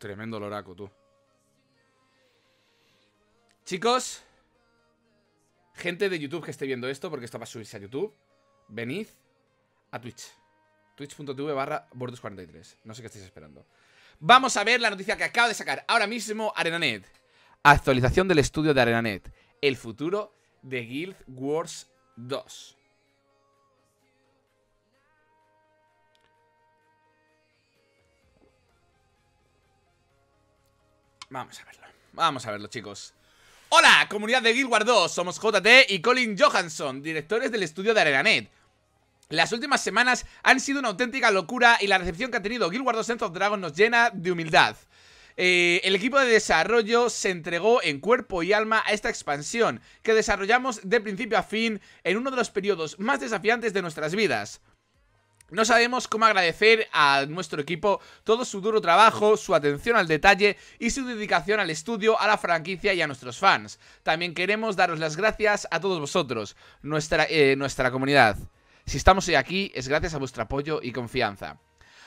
Tremendo loraco, tú. Chicos, gente de YouTube que esté viendo esto, porque esto va a subirse a YouTube, venid a Twitch. Twitch.tv barra Bordos43. No sé qué estáis esperando. Vamos a ver la noticia que acaba de sacar ahora mismo ArenaNet. Actualización del estudio de ArenaNet. El futuro de Guild Wars 2. Vamos a verlo. Vamos a verlo, chicos. Hola, comunidad de Guild Wars 2. Somos JT y Colin Johansson, directores del estudio de Arenanet. Las últimas semanas han sido una auténtica locura y la recepción que ha tenido Guild Wars 2 Sense of Dragon nos llena de humildad. Eh, el equipo de desarrollo se entregó en cuerpo y alma a esta expansión, que desarrollamos de principio a fin en uno de los periodos más desafiantes de nuestras vidas. No sabemos cómo agradecer a nuestro equipo todo su duro trabajo, su atención al detalle y su dedicación al estudio, a la franquicia y a nuestros fans. También queremos daros las gracias a todos vosotros, eh, nuestra, comunidad. Si estamos hoy aquí es gracias a vuestro apoyo y confianza.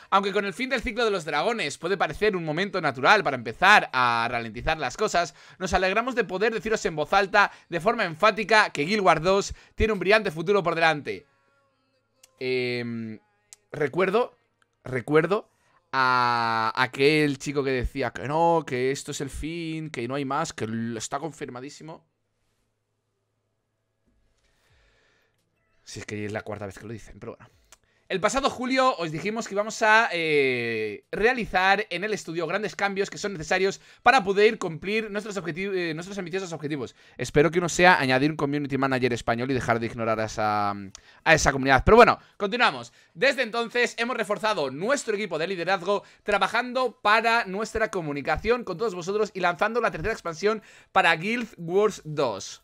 Aunque con el fin del ciclo de los dragones puede parecer un momento natural para empezar a ralentizar las cosas, nos alegramos de poder deciros en voz alta, de forma enfática, que Guild Wars 2 tiene un brillante futuro por delante. Eh recuerdo, recuerdo a aquel chico que decía que no, que esto es el fin, que no hay más, que está confirmadísimo. Si es que es la cuarta vez que lo dicen, pero bueno. El pasado julio os dijimos que íbamos a eh, realizar en el estudio grandes cambios que son necesarios para poder cumplir nuestros, objetivos, eh, nuestros ambiciosos objetivos. Espero que uno sea añadir un community manager español y dejar de ignorar a esa, a esa comunidad. Pero bueno, continuamos. Desde entonces hemos reforzado nuestro equipo de liderazgo trabajando para nuestra comunicación con todos vosotros y lanzando la tercera expansión para Guild Wars 2.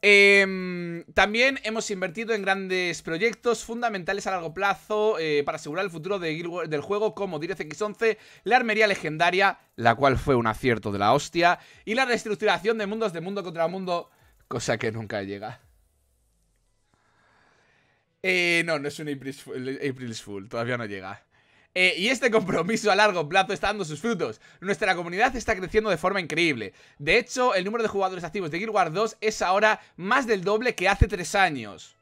Em, también hemos invertido en grandes proyectos fundamentales a largo plazo eh, para asegurar el futuro del juego como DirectX 11, la armería legendaria, la cual fue un acierto de la hostia, y la reestructuración de mundos de mundo contra mundo, cosa que nunca llega. Eh, no, no es un April's Fool, todavía no llega. Eh, y este compromiso a largo plazo está dando sus frutos. Nuestra comunidad está creciendo de forma increíble. De hecho, el número de jugadores activos de Guild Wars 2 es ahora más del doble que hace tres años.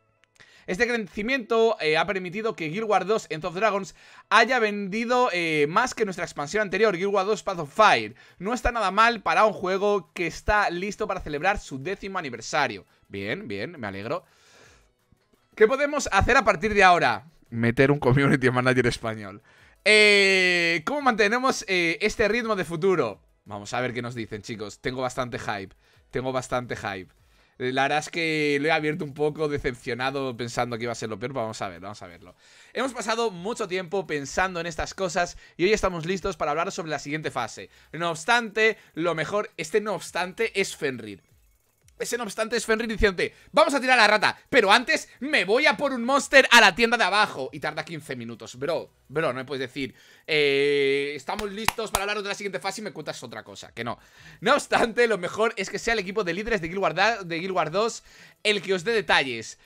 Este crecimiento eh, ha permitido que Guild Wars 2 en of Dragons haya vendido eh, más que nuestra expansión anterior, Guild Wars 2 Path of Fire. No está nada mal para un juego que está listo para celebrar su décimo aniversario. Bien, bien, me alegro. ¿Qué podemos hacer a partir de ahora? Meter un community manager español. Eh, ¿Cómo mantenemos eh, este ritmo de futuro? Vamos a ver qué nos dicen, chicos. Tengo bastante hype. Tengo bastante hype. Eh, la verdad es que lo he abierto un poco decepcionado pensando que iba a ser lo peor, pero vamos a ver, vamos a verlo. Hemos pasado mucho tiempo pensando en estas cosas y hoy estamos listos para hablar sobre la siguiente fase. No obstante, lo mejor, este no obstante es Fenrir. Ese no obstante es Fenrir diciendo, Vamos a tirar a la rata, pero antes me voy a por un monster a la tienda de abajo Y tarda 15 minutos, bro, bro, no me puedes decir eh, Estamos listos para hablar de la siguiente fase y me cuentas otra cosa Que no, no obstante, lo mejor es que sea el equipo de líderes de Guild war 2 El que os dé detalles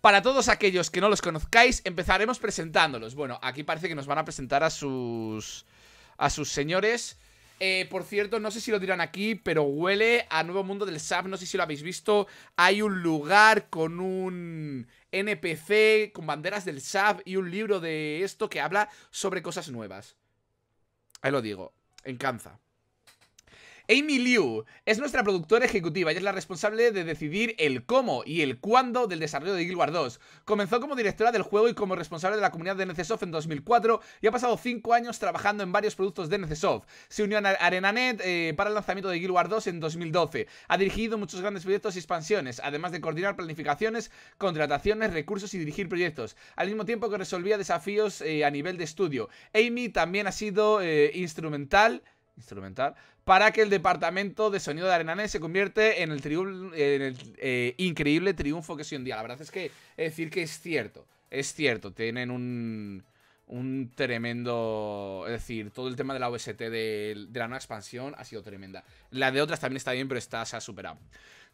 para todos aquellos que no los conozcáis, empezaremos presentándolos. Bueno, aquí parece que nos van a presentar a sus... A sus señores... Eh, por cierto, no sé si lo dirán aquí, pero huele a Nuevo Mundo del SAP. No sé si lo habéis visto. Hay un lugar con un NPC, con banderas del SAP y un libro de esto que habla sobre cosas nuevas. Ahí lo digo, en Amy Liu es nuestra productora ejecutiva y es la responsable de decidir el cómo y el cuándo del desarrollo de Guild Wars 2. Comenzó como directora del juego y como responsable de la comunidad de NCSoft en 2004 y ha pasado 5 años trabajando en varios productos de NCSoft. Se unió a ArenaNet eh, para el lanzamiento de Guild Wars 2 en 2012. Ha dirigido muchos grandes proyectos y expansiones, además de coordinar planificaciones, contrataciones, recursos y dirigir proyectos, al mismo tiempo que resolvía desafíos eh, a nivel de estudio. Amy también ha sido eh, instrumental instrumental, para que el departamento de sonido de Arenales se convierte en el, eh, increíble triunfo que es un día. La verdad es que es decir que es cierto, es cierto, tienen un, un tremendo... Es decir, todo el tema de la OST de, la nueva expansión ha sido tremenda. La de otras también está bien, pero esta se ha superado.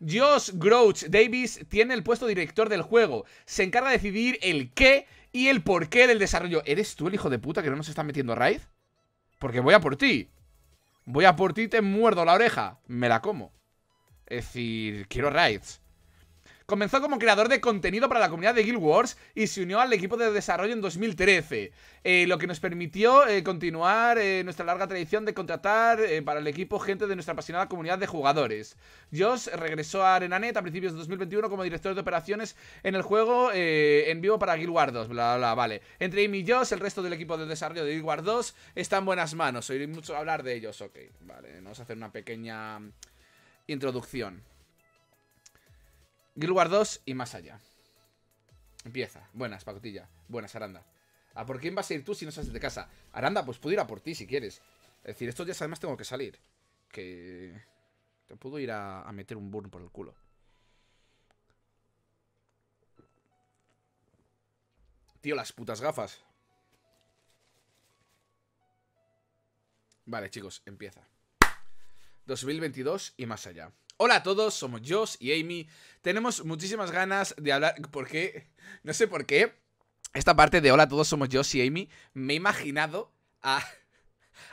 Josh Grouch Davis tiene el puesto director del juego. Se encarga de decidir el qué y el por qué del desarrollo. ¿Eres tú el hijo de puta que no nos está metiendo a Raid? Porque voy a por ti. Voy a por ti, te muerdo la oreja. Me la como. Es decir, quiero raids. Comenzó como creador de contenido para la comunidad de Guild Wars y se unió al equipo de desarrollo en 2013, eh, lo que nos permitió eh, continuar eh, nuestra larga tradición de contratar para el equipo gente de nuestra apasionada comunidad de jugadores. Josh regresó a ArenaNet a principios de 2021 como director de operaciones en el juego en vivo para Guild Wars 2, bla, bla, vale. Entre Amy y Josh, el resto del equipo de desarrollo de Guild Wars 2 está en buenas manos, oír mucho hablar de ellos, ok, vale, vamos a hacer una pequeña introducción. Guild 2 y más allá. Empieza. Buenas, pacotilla. Buenas, Aranda. ¿A por quién vas a ir tú si no sales de casa? Aranda, pues puedo ir a por ti si quieres. Es decir, estos días además tengo que salir. Que... Te puedo ir a, a meter un burn por el culo. Tío, las putas gafas. Vale, chicos, empieza. 2022 y más allá. Hola a todos, somos Josh y Amy. Tenemos muchísimas ganas de hablar. ¿Por qué? No sé por qué. Esta parte de Hola a todos, somos Josh y Amy. Me he imaginado a.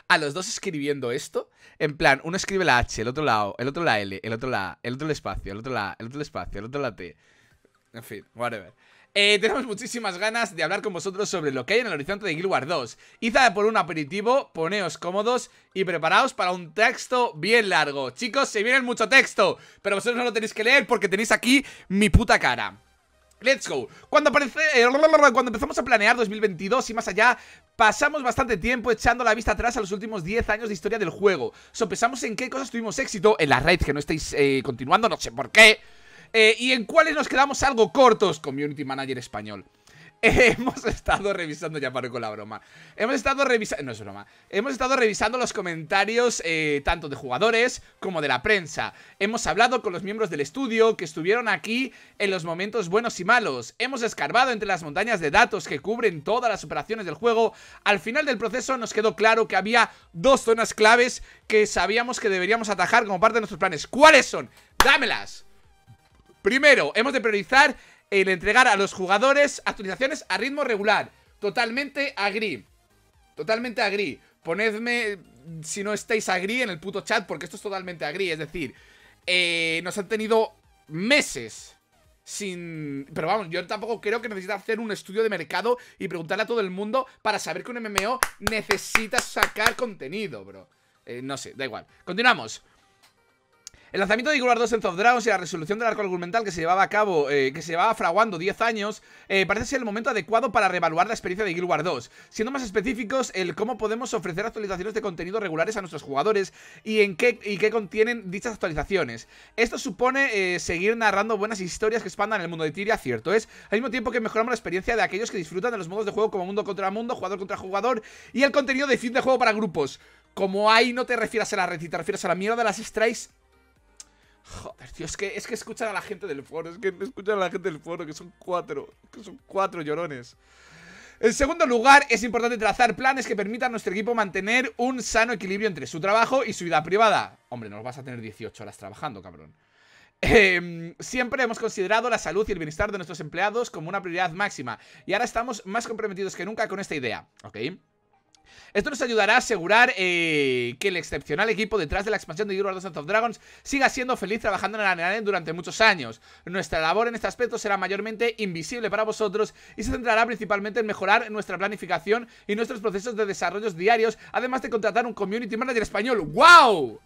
A los dos escribiendo esto, en plan, uno escribe la H, el otro la O, el otro la L, el otro la A, el otro el espacio, el otro la A, el otro el espacio, el otro la T. En fin, whatever. Eh, tenemos muchísimas ganas de hablar con vosotros sobre lo que hay en el horizonte de Guild Wars 2. Iza por un aperitivo, poneos cómodos y preparaos para un texto bien largo. Chicos, se viene mucho texto, pero vosotros no lo tenéis que leer porque tenéis aquí mi puta cara. Let's go. Cuando, aparece, eh, cuando empezamos a planear 2022 y más allá, pasamos bastante tiempo echando la vista atrás a los últimos 10 años de historia del juego. Sopesamos en qué cosas tuvimos éxito, en las raids que no estáis eh, continuando, no sé por qué. Eh, y en cuáles nos quedamos algo cortos, Community Manager Español. Hemos estado revisando, ya paro con la broma Hemos estado revisando, no es broma Hemos estado revisando los comentarios eh, Tanto de jugadores como de la prensa Hemos hablado con los miembros del estudio Que estuvieron aquí en los momentos buenos y malos Hemos escarbado entre las montañas de datos Que cubren todas las operaciones del juego Al final del proceso nos quedó claro Que había dos zonas claves Que sabíamos que deberíamos atajar como parte de nuestros planes ¿Cuáles son? ¡Dámelas! Primero, hemos de priorizar el entregar a los jugadores actualizaciones a ritmo regular. Totalmente agri, Totalmente agri. Ponedme si no estáis agri en el puto chat porque esto es totalmente agri. Es decir, eh, nos han tenido meses sin... Pero vamos, yo tampoco creo que necesita hacer un estudio de mercado y preguntarle a todo el mundo para saber que un MMO necesita sacar contenido, bro. Eh, no sé, da igual. Continuamos. El lanzamiento de Guild Wars 2 en of Drowns y la resolución del arco argumental que se llevaba a cabo, eh, que se llevaba fraguando 10 años, eh, parece ser el momento adecuado para reevaluar la experiencia de Guild Wars 2. Siendo más específicos, el cómo podemos ofrecer actualizaciones de contenido regulares a nuestros jugadores y en qué, y qué contienen dichas actualizaciones. Esto supone eh, seguir narrando buenas historias que expandan el mundo de Tiria, cierto es, al mismo tiempo que mejoramos la experiencia de aquellos que disfrutan de los modos de juego como mundo contra mundo, jugador contra jugador y el contenido de fin de juego para grupos. Como ahí no te refieras a la red, te refieres a la mierda de las strikes Joder, tío, es que, es que escuchan a la gente del foro, es que escuchan a la gente del foro, que son cuatro, que son cuatro llorones. En segundo lugar, es importante trazar planes que permitan a nuestro equipo mantener un sano equilibrio entre su trabajo y su vida privada. Hombre, no vas a tener 18 horas trabajando, cabrón. Em, siempre hemos considerado la salud y el bienestar de nuestros empleados como una prioridad máxima y ahora estamos más comprometidos que nunca con esta idea, ¿ok? Esto nos ayudará a asegurar eh, que el excepcional equipo detrás de la expansión de Guild of Dragons siga siendo feliz trabajando en la Arena durante muchos años. Nuestra labor en este aspecto será mayormente invisible para vosotros y se centrará principalmente en mejorar nuestra planificación y nuestros procesos de desarrollos diarios, además de contratar un community manager español. ¡Wow!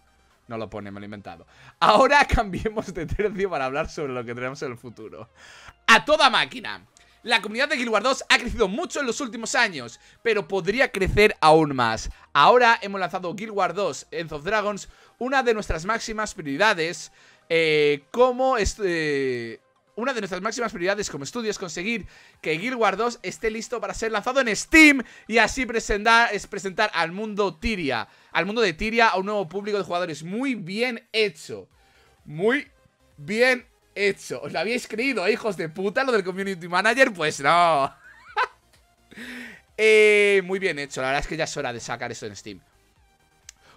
No lo pone, me lo he inventado. Ahora cambiemos de tercio para hablar sobre lo que tenemos en el futuro. ¡A toda máquina! La comunidad de Guild Wars 2 ha crecido mucho en los últimos años, pero podría crecer aún más. Ahora hemos lanzado Guild Wars 2 en of Dragons, una de nuestras máximas prioridades eh, como... Eh, una de nuestras máximas prioridades como estudio es conseguir que Guild Wars 2 esté listo para ser lanzado en Steam y así presentar, presentar al mundo Tiria, al mundo de Tiria a un nuevo público de jugadores. Muy bien hecho. Muy bien hecho. ¿Os lo habéis creído, eh, hijos de puta? Lo del community manager, pues no. Eh, muy bien hecho, la verdad es que ya es hora de sacar esto en Steam.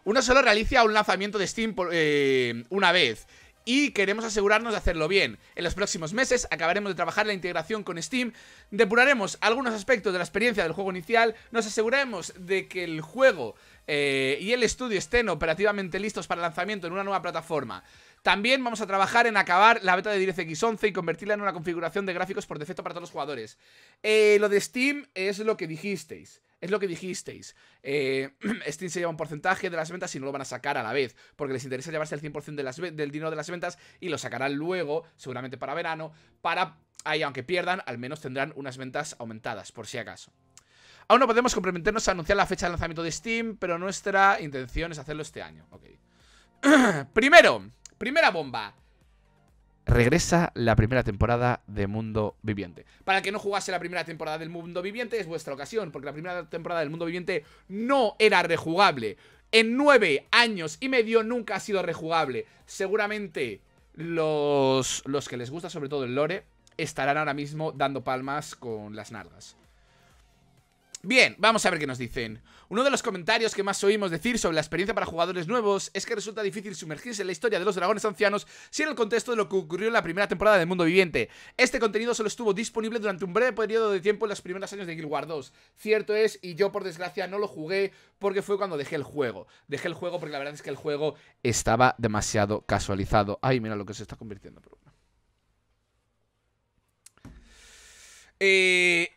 Uno solo realiza un lanzamiento de Steam eh, una vez y queremos asegurarnos de hacerlo bien. En los próximos meses acabaremos de trabajar la integración con Steam, depuraremos algunos aspectos de la experiencia del juego inicial, nos aseguraremos de que el juego y el estudio estén operativamente listos para lanzamiento en una nueva plataforma. También vamos a trabajar en acabar la beta de DirectX 11 y convertirla en una configuración de gráficos por defecto para todos los jugadores. Eh, lo de Steam es lo que dijisteis. Es lo que dijisteis. Eh, Steam se lleva un porcentaje de las ventas y no lo van a sacar a la vez, porque les interesa llevarse el 100% del dinero de las ventas y lo sacarán luego, seguramente para verano, para... Ahí, aunque pierdan, al menos tendrán unas ventas aumentadas, por si acaso. Aún no podemos comprometernos a anunciar la fecha de lanzamiento de Steam, pero nuestra intención es hacerlo este año. Primero, Primera bomba. Regresa la primera temporada de Mundo Viviente. Para que no jugase la primera temporada del Mundo Viviente, es vuestra ocasión, porque la primera temporada del Mundo Viviente no era rejugable. En nueve años y medio nunca ha sido rejugable. Seguramente los, los que les gusta, sobre todo el lore, estarán ahora mismo dando palmas con las nalgas. Bien, vamos a ver qué nos dicen. Uno de los comentarios que más oímos decir sobre la experiencia para jugadores nuevos es que resulta difícil sumergirse en la historia de los dragones ancianos sin el contexto de lo que ocurrió en la primera temporada de Mundo Viviente. Este contenido solo estuvo disponible durante un breve periodo de tiempo en los primeros años de Guild Wars 2. Cierto es, y yo por desgracia no lo jugué porque fue cuando dejé el juego. Dejé el juego porque la verdad es que el juego estaba demasiado casualizado. Ay, mira lo que se está convirtiendo, Eh...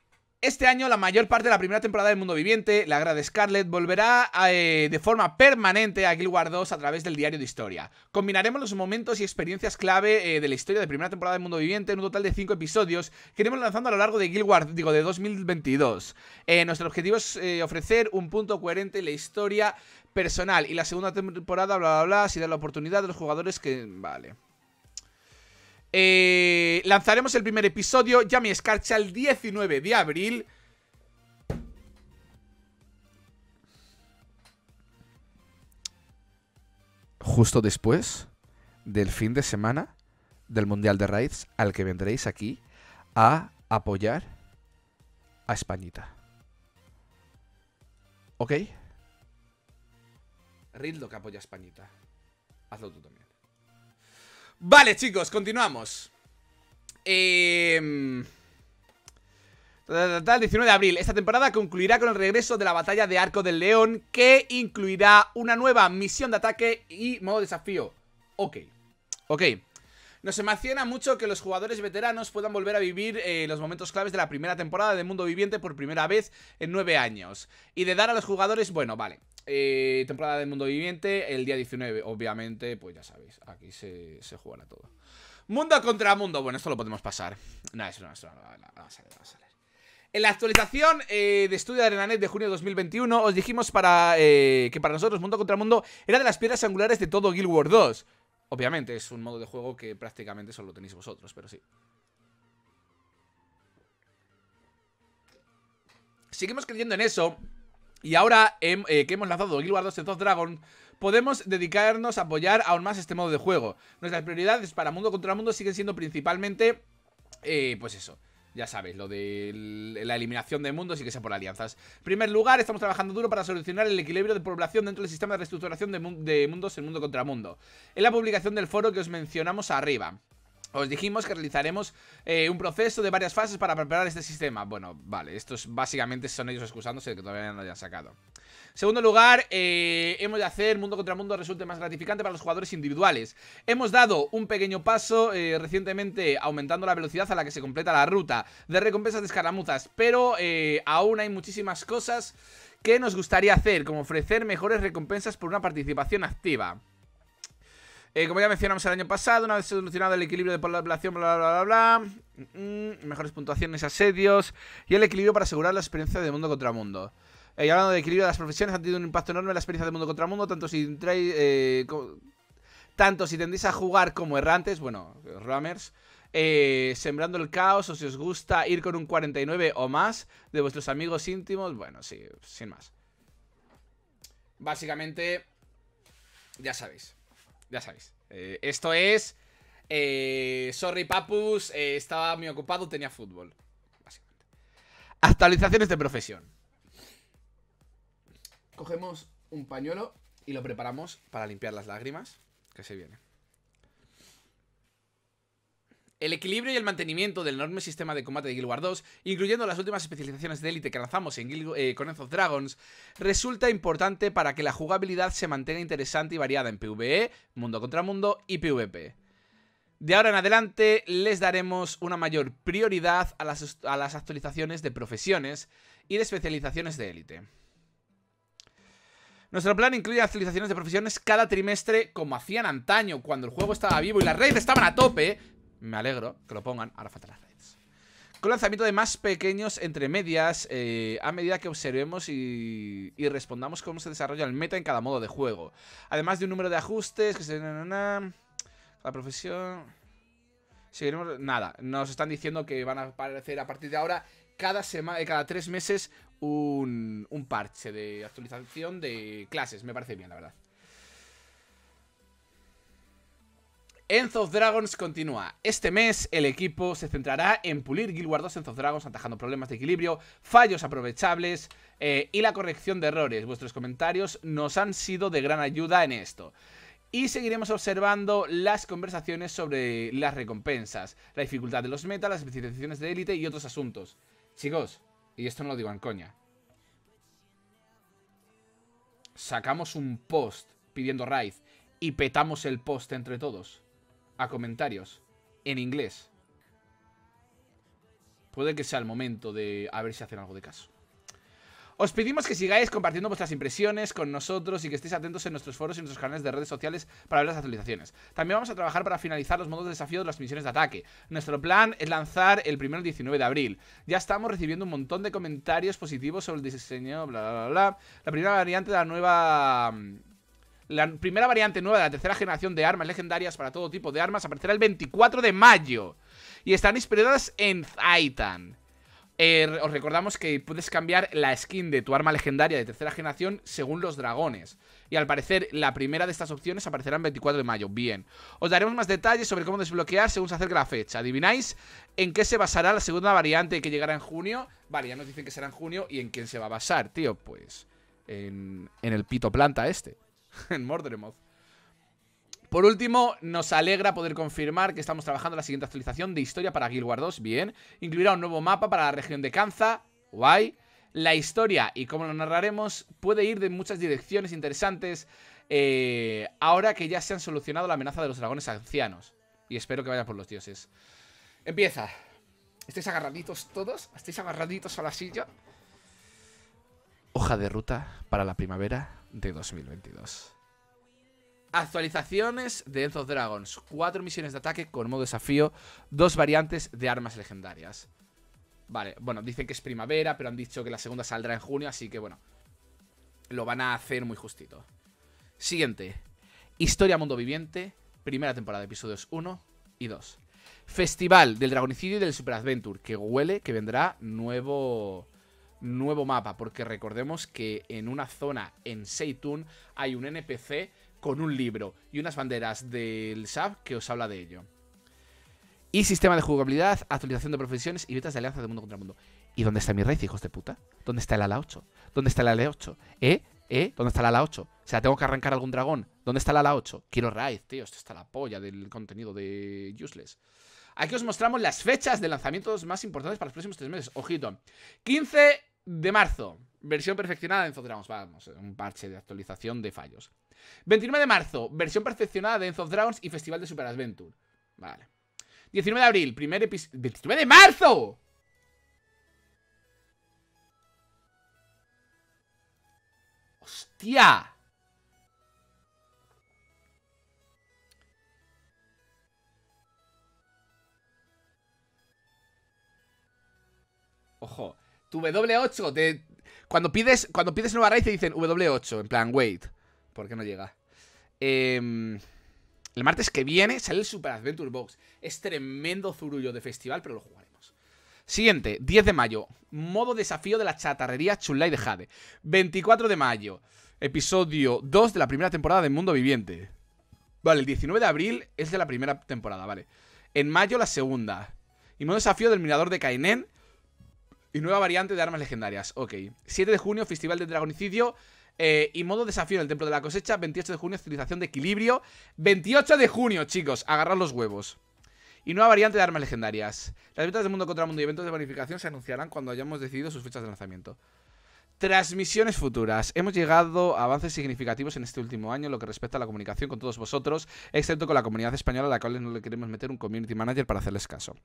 Este año la mayor parte de la primera temporada del Mundo Viviente, la de Scarlet, volverá eh, de forma permanente a Guild Wars 2 a través del diario de historia. Combinaremos los momentos y experiencias clave eh, de la historia de primera temporada del Mundo Viviente en un total de 5 episodios que iremos lanzando a lo largo de Guild Wars, digo, de 2022. Eh, nuestro objetivo es ofrecer un punto coherente en la historia personal y la segunda temporada, bla, bla, bla, si da la oportunidad de los jugadores que... Vale. Eh, lanzaremos el primer episodio, ya mi escarcha, el 19 de abril. Justo después del fin de semana del Mundial de Raids, al que vendréis aquí a apoyar a Españita. ¿Ok? Rildo que apoya a Españita. Hazlo tú también. Vale, chicos, continuamos. Eh... Em, 19 de abril. Esta temporada concluirá con el regreso de la batalla de Arco del León, que incluirá una nueva misión de ataque y modo desafío. Ok. Ok. Nos emociona mucho que los jugadores veteranos puedan volver a vivir eh, los momentos claves de la primera temporada de Mundo Viviente por primera vez en nueve años. Y de dar a los jugadores, bueno, vale, eh, temporada de Mundo Viviente, el día 19, obviamente, pues ya sabéis, aquí se, se jugará todo. Mundo contra mundo, bueno, esto lo podemos pasar. no, eso no, no, va a En la actualización eh, de estudio de Arenanet de junio de 2021 os dijimos para, que para nosotros Mundo contra Mundo era de las piedras angulares de todo Guild Wars 2. Obviamente es un modo de juego que prácticamente solo tenéis vosotros, pero sí. Seguimos creyendo en eso. Y ahora eh, que hemos lanzado Guild Wars 2 en Dragon, podemos dedicarnos a apoyar aún más este modo de juego. Nuestras prioridades para mundo contra mundo siguen siendo principalmente... Eh, pues eso, ya sabéis, lo de la eliminación de mundos y que sea por alianzas. En primer lugar, estamos trabajando duro para solucionar el equilibrio de población dentro del sistema de reestructuración de, de mundos en mundo contra mundo. En la publicación del foro que os mencionamos arriba. Os dijimos que realizaremos eh, un proceso de varias fases para preparar este sistema. Bueno, vale, estos básicamente son ellos excusándose de que todavía no lo hayan sacado. Segundo lugar, eh, hemos de hacer mundo contra mundo resulte más gratificante para los jugadores individuales. Hemos dado un pequeño paso eh, recientemente aumentando la velocidad a la que se completa la ruta de recompensas de escaramuzas, pero aún hay muchísimas cosas que nos gustaría hacer, como ofrecer mejores recompensas por una participación activa. Eh, como ya mencionamos el año pasado, una vez solucionado el equilibrio de población, bla bla bla bla, bla mm, mm, mejores puntuaciones, asedios y el equilibrio para asegurar la experiencia de mundo contra mundo. Eh, y hablando de equilibrio de las profesiones, ha tenido un impacto enorme en la experiencia de mundo contra mundo, tanto si entráis, eh, tanto si tendéis a jugar como errantes, bueno, rammers, sembrando el caos o si os gusta ir con un 49 o más de vuestros amigos íntimos, bueno, sí, sin más. Básicamente, ya sabéis ya sabéis. Eh, esto es... Eh, sorry, papus, eh, estaba muy ocupado, tenía fútbol. Básicamente. Actualizaciones de profesión. Cogemos un pañuelo y lo preparamos para limpiar las lágrimas que se vienen. El equilibrio y el mantenimiento del enorme sistema de combate de Guild Wars 2, incluyendo las últimas especializaciones de élite que lanzamos en eh, con of Dragons, resulta importante para que la jugabilidad se mantenga interesante y variada en PvE, mundo contra mundo y PvP. De ahora en adelante les daremos una mayor prioridad a las, a las actualizaciones de profesiones y de especializaciones de élite. Nuestro plan incluye actualizaciones de profesiones cada trimestre, como hacían antaño, cuando el juego estaba vivo y las redes estaban a tope, me alegro que lo pongan. Ahora faltan las raids. Con lanzamiento de más pequeños entre medias, eh, a medida que observemos y, respondamos cómo se desarrolla el meta en cada modo de juego. Además de un número de ajustes que la profesión... Seguiremos... Nada, nos están diciendo que van a aparecer a partir de ahora cada semana, eh, cada tres meses un, un parche de actualización de clases. Me parece bien, la verdad. End of Dragons continúa. Este mes el equipo se centrará en pulir Guild Wars 2 End Dragons atajando problemas de equilibrio, fallos aprovechables eh, y la corrección de errores. Vuestros comentarios nos han sido de gran ayuda en esto. Y seguiremos observando las conversaciones sobre las recompensas, la dificultad de los metas, las especificaciones de élite y otros asuntos. Chicos, y esto no lo digo en coña. Sacamos un post pidiendo raid y petamos el post entre todos a comentarios en inglés. Puede que sea el momento de a ver si hacen algo de caso. Os pedimos que sigáis compartiendo vuestras impresiones con nosotros y que estéis atentos en nuestros foros y nuestros canales de redes sociales para ver las actualizaciones. También vamos a trabajar para finalizar los modos de desafío de las misiones de ataque. Nuestro plan es lanzar el primero 19 de abril. Ya estamos recibiendo un montón de comentarios positivos sobre el diseño, bla, bla, bla. La primera variante de la nueva la primera variante nueva de la tercera generación de armas legendarias para todo tipo de armas aparecerá el 24 de mayo. Y están inspiradas en Zaitan. Er, os recordamos que puedes cambiar la skin de tu arma legendaria de tercera generación según los dragones. Y al parecer, la primera de estas opciones aparecerá el 24 de mayo. Bien. Os daremos más detalles sobre cómo desbloquear según se acerque la fecha. ¿Adivináis en qué se basará la segunda variante que llegará en junio? Vale, ya nos dicen que será en junio. ¿Y en quién se va a basar, tío? Pues en el pito planta este. en Mordremoth. Por último, nos alegra poder confirmar que estamos trabajando en la siguiente actualización de historia para Guild Wars 2. Bien, incluirá un nuevo mapa para la región de Kanza. Guay. La historia y cómo lo narraremos puede ir de muchas direcciones interesantes eh, ahora que ya se han solucionado la amenaza de los dragones ancianos. Y espero que vayan por los dioses. Empieza. ¿Estáis agarraditos todos? ¿Estáis agarraditos a la silla? Hoja de ruta para la primavera de 2022. Actualizaciones de End of Dragons. Cuatro misiones de ataque con modo desafío. Dos variantes de armas legendarias. Vale, bueno, dicen que es primavera, pero han dicho que la segunda saldrá en junio, así que bueno. Lo van a hacer muy justito. Siguiente. Historia Mundo Viviente. Primera temporada, de episodios 1 y 2. Festival del Dragonicidio y del Super Adventure, que huele que vendrá nuevo nuevo mapa, porque recordemos que en una zona en Seitun hay un NPC con un libro y unas banderas del SAP que os habla de ello. Y sistema de jugabilidad, actualización de profesiones y betas de alianza de mundo contra mundo. ¿Y dónde está mi raid, hijos de puta? ¿Dónde está el ala 8? ¿Dónde está el ala 8? ¿Eh? ¿Eh? ¿Dónde está el ala 8? O sea, tengo que arrancar algún dragón. ¿Dónde está el ala 8? Quiero raid, tío. Esto está la polla del contenido de Useless. Aquí os mostramos las fechas de lanzamientos más importantes para los próximos tres meses. Ojito. 15 de marzo. Versión perfeccionada de Dragons. Vamos, un parche de actualización de fallos. 29 de marzo. Versión perfeccionada de Dragons y Festival de Super Adventure. Vale. 19 de abril. Primer episodio. ¡29 de marzo! ¡Hostia! Ojo. Tu W8, te... cuando, pides, cuando pides nueva raíz te dicen W8, en plan, wait. ¿Por qué no llega? Em, el martes que viene sale el Super Adventure Box. Es tremendo zurullo de festival, pero lo jugaremos. Siguiente, 10 de mayo. Modo desafío de la chatarrería Chulai de Jade. 24 de mayo. Episodio 2 de la primera temporada de Mundo Viviente. Vale, el 19 de abril es de la primera temporada, vale. En mayo la segunda. Y modo desafío del mirador de Kainen y nueva variante de armas legendarias, ok 7 de junio, Festival de Dragonicidio eh, Y modo desafío en el Templo de la Cosecha 28 de junio, Civilización de Equilibrio 28 de junio, chicos, agarrar los huevos y nueva variante de armas legendarias. Las ventas de mundo contra mundo y eventos de bonificación se anunciarán cuando hayamos decidido sus fechas de lanzamiento. Transmisiones futuras. Hemos llegado a avances significativos en este último año en lo que respecta a la comunicación con todos vosotros, excepto con la comunidad española a la cual no le queremos meter un community manager para hacerles caso.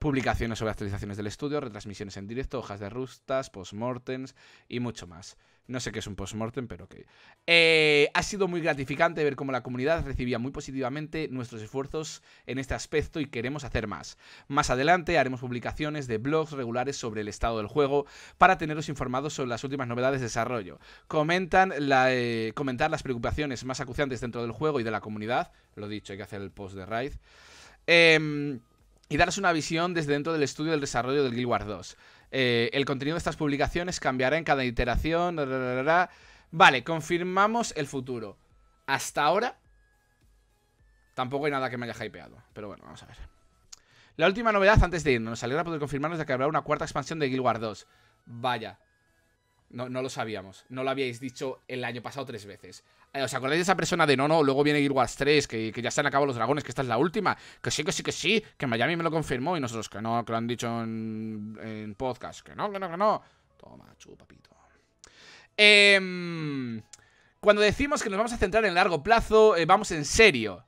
Publicaciones sobre actualizaciones del estudio, retransmisiones en directo, hojas de rustas, postmortems y mucho más. No sé qué es un post postmortem, pero ok. Eh, ha sido muy gratificante ver cómo la comunidad recibía muy positivamente nuestros esfuerzos en este aspecto y queremos hacer más. Más adelante haremos publicaciones de blogs regulares sobre el estado del juego para teneros informados sobre las últimas novedades de desarrollo. Eh, comentar las preocupaciones más acuciantes dentro del juego y de la comunidad. Lo dicho, hay que hacer el post de Raid. Em, y daros una visión desde dentro del estudio del desarrollo del Guild Wars 2. Eh, el contenido de estas publicaciones cambiará en cada iteración. vale, confirmamos el futuro. Hasta ahora, tampoco hay nada que me haya hypeado. Pero bueno, vamos a ver. La última novedad antes de irnos. Nos alegra poder confirmarnos de que habrá una cuarta expansión de Guild Wars 2. Vaya. No, no lo sabíamos. No lo habíais dicho el año pasado tres veces. Eh, ¿Os acordáis de esa persona de no, no? Luego viene Guild Wars 3, que, que ya se han acabado los dragones, que esta es la última. Que sí, que sí, que sí. Que Miami me lo confirmó y nosotros que no, que lo han dicho en, podcast. Que no, que no, que no. Toma, chupapito. Em, cuando decimos que nos vamos a centrar en largo plazo, eh, vamos en serio.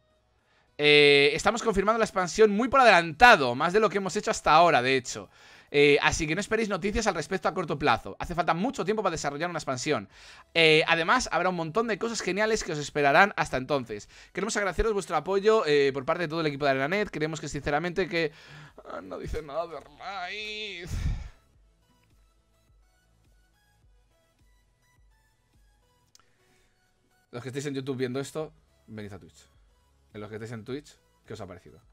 Eh, estamos confirmando la expansión muy por adelantado, más de lo que hemos hecho hasta ahora, de hecho. Eh, así que no esperéis noticias al respecto a corto plazo. Hace falta mucho tiempo para desarrollar una expansión. Eh, además, habrá un montón de cosas geniales que os esperarán hasta entonces. Queremos agradeceros vuestro apoyo eh, por parte de todo el equipo de ArenaNet. Queremos que, sinceramente, que... Ah, no dice nada de raíz. Los que estéis en YouTube viendo esto, venid a Twitch. En los que estéis en Twitch, ¿qué os ha parecido?